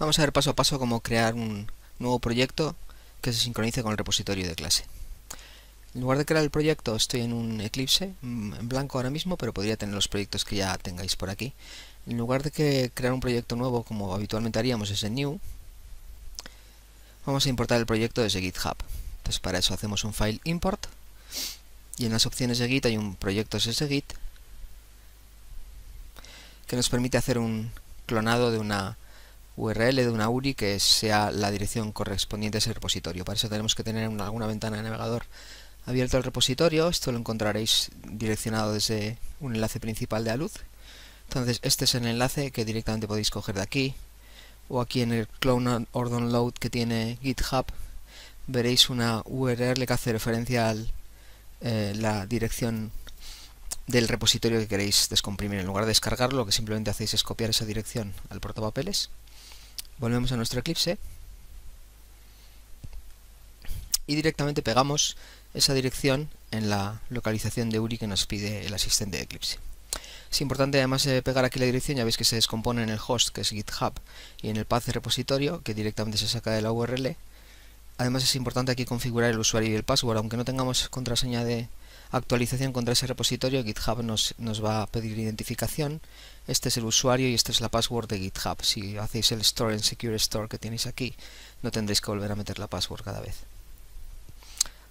Vamos a ver paso a paso cómo crear un nuevo proyecto que se sincronice con el repositorio de clase. En lugar de crear el proyecto estoy en un Eclipse, mm, en blanco ahora mismo, pero podría tener los proyectos que ya tengáis por aquí. En lugar de que crear un proyecto nuevo como habitualmente haríamos es en New, vamos a importar el proyecto desde GitHub. Entonces para eso hacemos un file import y en las opciones de Git hay un proyecto desde Git que nos permite hacer un clonado de una URL de una URI que sea la dirección correspondiente a ese repositorio. Para eso tenemos que tener alguna ventana de navegador abierta al repositorio. Esto lo encontraréis direccionado desde un enlace principal de Alud. Entonces este es el enlace que directamente podéis coger de aquí o aquí en el clone or download que tiene GitHub veréis una URL que hace referencia a eh, la dirección del repositorio que queréis descomprimir. En lugar de descargarlo, lo que simplemente hacéis es copiar esa dirección al portapapeles volvemos a nuestro eclipse y directamente pegamos esa dirección en la localización de URI que nos pide el asistente de Eclipse. Es importante además eh, pegar aquí la dirección, ya veis que se descompone en el host, que es GitHub, y en el path de repositorio, que directamente se saca de la URL. Además es importante aquí configurar el usuario y el password, aunque no tengamos contraseña de, actualización contra ese repositorio, GitHub nos, va a pedir identificación. Este es el usuario y esta es la password de GitHub. Si hacéis el store en Secure Store que tenéis aquí, no tendréis que volver a meter la password cada vez.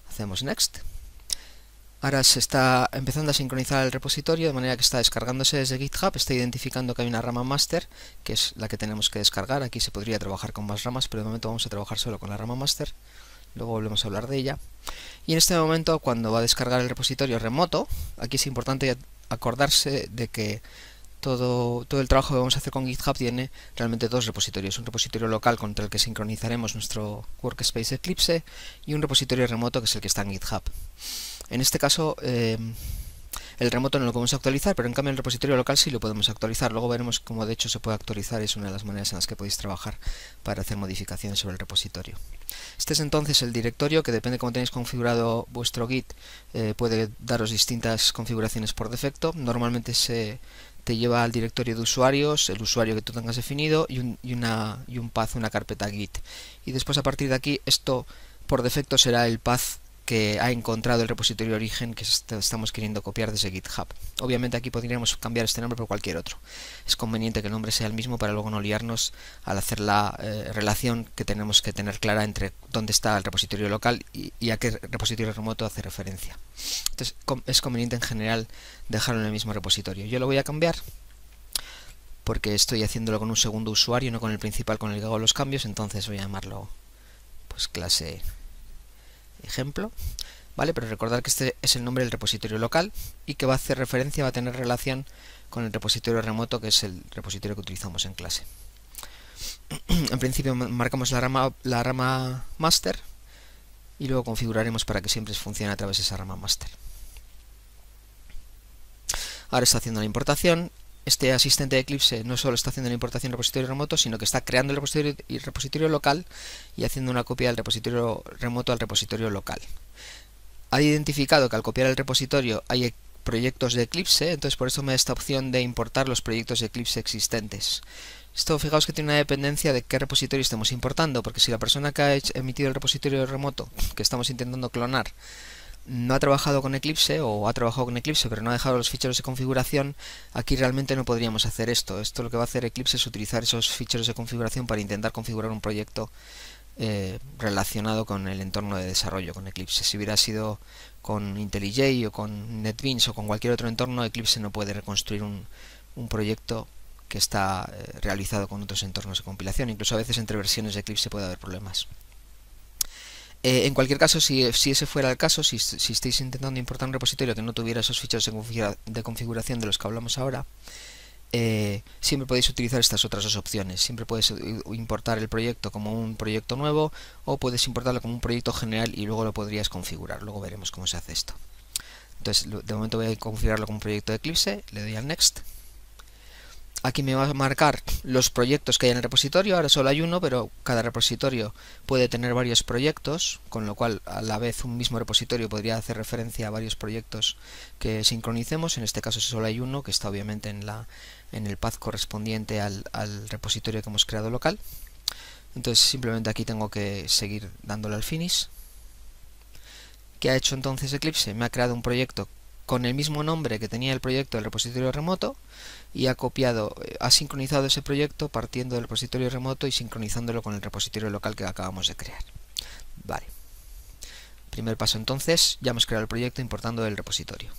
Hacemos Next. Ahora se está empezando a sincronizar el repositorio de manera que está descargándose desde GitHub, está identificando que hay una rama master, que es la que tenemos que descargar. Aquí se podría trabajar con más ramas, pero de momento vamos a trabajar solo con la rama master luego volvemos a hablar de ella. Y en este momento, cuando va a descargar el repositorio remoto, aquí es importante acordarse de que todo, todo el trabajo que vamos a hacer con GitHub tiene realmente dos repositorios. Un repositorio local contra el que sincronizaremos nuestro Workspace Eclipse y un repositorio remoto que es el que está en GitHub. En este caso, eh, el remoto no lo podemos actualizar, pero en cambio el repositorio local sí lo podemos actualizar. Luego veremos cómo de hecho se puede actualizar, es una de las maneras en las que podéis trabajar para hacer modificaciones sobre el repositorio. Este es entonces el directorio que depende de cómo tenéis configurado vuestro Git, eh, puede daros distintas configuraciones por defecto. Normalmente se te lleva al directorio de usuarios, el usuario que tú tengas definido y un, y una, y un path, una carpeta Git. Y después a partir de aquí esto por defecto será el path que ha encontrado el repositorio origen que estamos queriendo copiar desde GitHub. Obviamente aquí podríamos cambiar este nombre por cualquier otro. Es conveniente que el nombre sea el mismo para luego no liarnos al hacer la eh, relación que tenemos que tener clara entre dónde está el repositorio local y, a qué repositorio remoto hace referencia. Entonces es conveniente en general dejarlo en el mismo repositorio. Yo lo voy a cambiar porque estoy haciéndolo con un segundo usuario, no con el principal con el que hago los cambios, entonces voy a llamarlo pues clase ejemplo, ¿vale? Pero recordar que este es el nombre del repositorio local y que va a hacer referencia, va a tener relación con el repositorio remoto, que es el repositorio que utilizamos en clase. en principio marcamos la rama, la rama master y luego configuraremos para que siempre funcione a través de esa rama master. Ahora está haciendo la importación este asistente de Eclipse no solo está haciendo la importación repositorio remoto, sino que está creando el repositorio, el repositorio local y haciendo una copia del repositorio remoto al repositorio local. Ha identificado que al copiar el repositorio hay proyectos de Eclipse, entonces por eso me da esta opción de importar los proyectos de Eclipse existentes. Esto fijaos que tiene una dependencia de qué repositorio estemos importando, porque si la persona que ha emitido el repositorio remoto que estamos intentando clonar no ha trabajado con Eclipse o ha trabajado con Eclipse pero no ha dejado los ficheros de configuración, aquí realmente no podríamos hacer esto. Esto lo que va a hacer Eclipse es utilizar esos ficheros de configuración para intentar configurar un proyecto eh, relacionado con el entorno de desarrollo, con Eclipse. Si hubiera sido con IntelliJ o con NetBeans o con cualquier otro entorno, Eclipse no puede reconstruir un, un proyecto que está eh, realizado con otros entornos de compilación. Incluso a veces entre versiones de Eclipse puede haber problemas. Eh, en cualquier caso, si, ese fuera el caso, si, estáis intentando importar un repositorio que no tuviera esos ficheros de, configuración de los que hablamos ahora, eh, siempre podéis utilizar estas otras dos opciones. Siempre puedes eh, importar el proyecto como un proyecto nuevo o puedes importarlo como un proyecto general y luego lo podrías configurar. Luego veremos cómo se hace esto. Entonces, de momento voy a configurarlo como un proyecto de Eclipse, le doy al Next aquí me va a marcar los proyectos que hay en el repositorio, ahora solo hay uno, pero cada repositorio puede tener varios proyectos, con lo cual a la vez un mismo repositorio podría hacer referencia a varios proyectos que sincronicemos, en este caso solo hay uno, que está obviamente en, la, en el path correspondiente al, al repositorio que hemos creado local. Entonces simplemente aquí tengo que seguir dándole al finish. ¿Qué ha hecho entonces Eclipse? Me ha creado un proyecto con el mismo nombre que tenía el proyecto del repositorio remoto y ha copiado, eh, ha sincronizado ese proyecto partiendo del repositorio remoto y sincronizándolo con el repositorio local que acabamos de crear. Vale. Primer paso entonces, ya hemos creado el proyecto importando el repositorio.